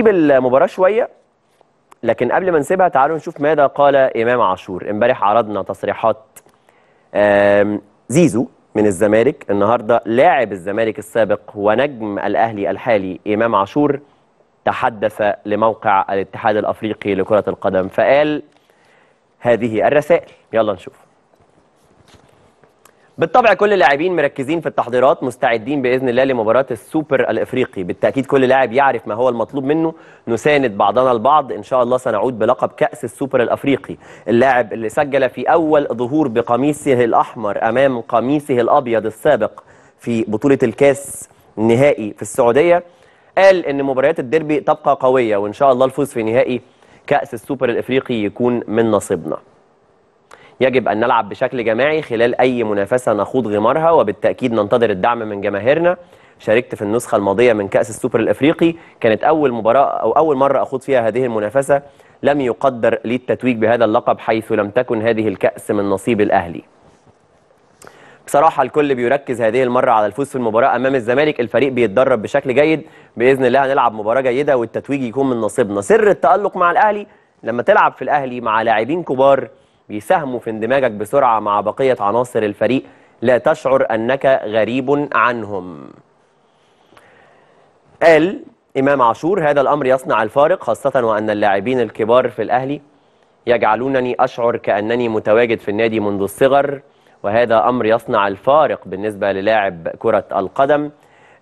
نسيب المباراة شوية لكن قبل ما نسيبها تعالوا نشوف ماذا قال إمام عاشور امبارح عرضنا تصريحات زيزو من الزمالك النهارده لاعب الزمالك السابق ونجم الأهلي الحالي إمام عاشور تحدث لموقع الاتحاد الأفريقي لكرة القدم فقال هذه الرسائل يلا نشوف بالطبع كل اللاعبين مركزين في التحضيرات مستعدين باذن الله لمباراه السوبر الافريقي بالتاكيد كل لاعب يعرف ما هو المطلوب منه نساند بعضنا البعض ان شاء الله سنعود بلقب كاس السوبر الافريقي اللاعب اللي سجل في اول ظهور بقميصه الاحمر امام قميصه الابيض السابق في بطوله الكاس النهائي في السعوديه قال ان مباريات الديربي تبقى قويه وان شاء الله الفوز في نهائي كاس السوبر الافريقي يكون من نصيبنا يجب أن نلعب بشكل جماعي خلال أي منافسة نخوض غمارها وبالتأكيد ننتظر الدعم من جماهيرنا شاركت في النسخة الماضية من كأس السوبر الأفريقي كانت أول مباراة أو أول مرة أخوض فيها هذه المنافسة لم يقدر لي التتويج بهذا اللقب حيث لم تكن هذه الكأس من نصيب الأهلي بصراحة الكل بيركز هذه المرة على الفوز في المباراة أمام الزمالك الفريق بيتدرب بشكل جيد بإذن الله هنلعب مباراة جيدة والتتويج يكون من نصيبنا سر التألق مع الأهلي لما تلعب في الأهلي مع لاعبين كبار بيساهموا في اندماجك بسرعة مع بقية عناصر الفريق لا تشعر أنك غريب عنهم قال إمام عاشور هذا الأمر يصنع الفارق خاصة وأن اللاعبين الكبار في الأهلي يجعلونني أشعر كأنني متواجد في النادي منذ الصغر وهذا أمر يصنع الفارق بالنسبة للاعب كرة القدم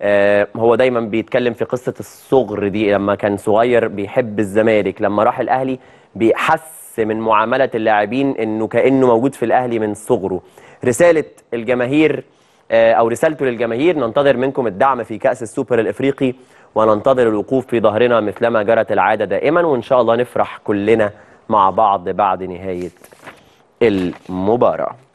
آه، هو دايما بيتكلم في قصه الصغر دي لما كان صغير بيحب الزمالك لما راح الاهلي بيحس من معامله اللاعبين انه كانه موجود في الاهلي من صغره رساله الجماهير آه، او رسالته للجماهير ننتظر منكم الدعم في كاس السوبر الافريقي وننتظر الوقوف في ظهرنا مثلما جرت العاده دائما وان شاء الله نفرح كلنا مع بعض بعد نهايه المباراه